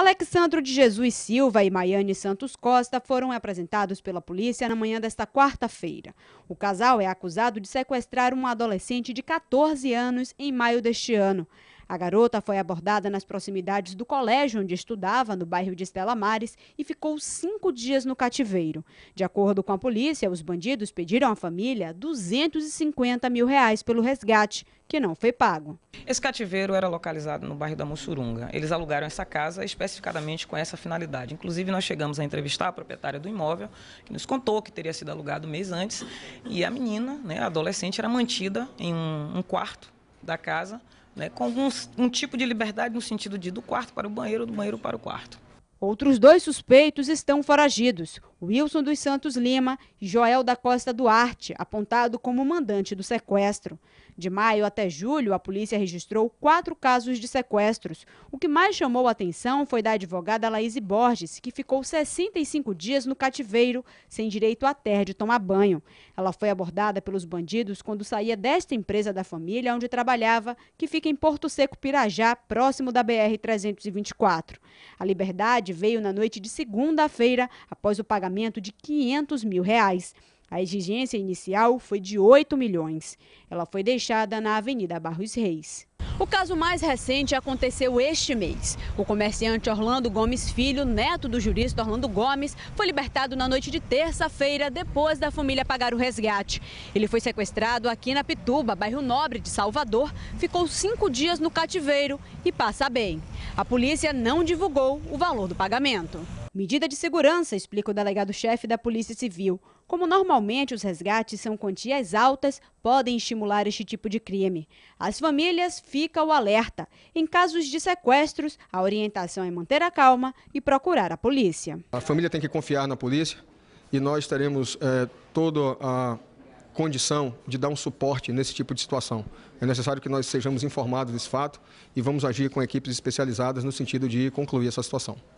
Alexandro de Jesus Silva e Maiane Santos Costa foram apresentados pela polícia na manhã desta quarta-feira. O casal é acusado de sequestrar um adolescente de 14 anos em maio deste ano. A garota foi abordada nas proximidades do colégio onde estudava, no bairro de Estela Mares, e ficou cinco dias no cativeiro. De acordo com a polícia, os bandidos pediram à família 250 mil reais pelo resgate, que não foi pago. Esse cativeiro era localizado no bairro da Mussurunga. Eles alugaram essa casa especificamente com essa finalidade. Inclusive, nós chegamos a entrevistar a proprietária do imóvel, que nos contou que teria sido alugado um mês antes. E a menina, né, a adolescente, era mantida em um quarto da casa né, com algum, um tipo de liberdade no sentido de do quarto para o banheiro, do banheiro para o quarto. Outros dois suspeitos estão foragidos. Wilson dos Santos Lima e Joel da Costa Duarte, apontado como mandante do sequestro. De maio até julho, a polícia registrou quatro casos de sequestros. O que mais chamou a atenção foi da advogada Laís Borges, que ficou 65 dias no cativeiro, sem direito à terra de tomar banho. Ela foi abordada pelos bandidos quando saía desta empresa da família onde trabalhava, que fica em Porto Seco, Pirajá, próximo da BR-324. A liberdade veio na noite de segunda-feira, após o pagamento pagamento de 500 mil reais. A exigência inicial foi de 8 milhões. Ela foi deixada na Avenida Barros Reis. O caso mais recente aconteceu este mês. O comerciante Orlando Gomes Filho, neto do jurista Orlando Gomes, foi libertado na noite de terça-feira, depois da família pagar o resgate. Ele foi sequestrado aqui na Pituba, bairro Nobre de Salvador, ficou cinco dias no cativeiro e passa bem. A polícia não divulgou o valor do pagamento. Medida de segurança, explica o delegado-chefe da Polícia Civil. Como normalmente os resgates são quantias altas, podem estimular este tipo de crime. As famílias ficam alerta. Em casos de sequestros, a orientação é manter a calma e procurar a polícia. A família tem que confiar na polícia e nós teremos é, toda a condição de dar um suporte nesse tipo de situação. É necessário que nós sejamos informados desse fato e vamos agir com equipes especializadas no sentido de concluir essa situação.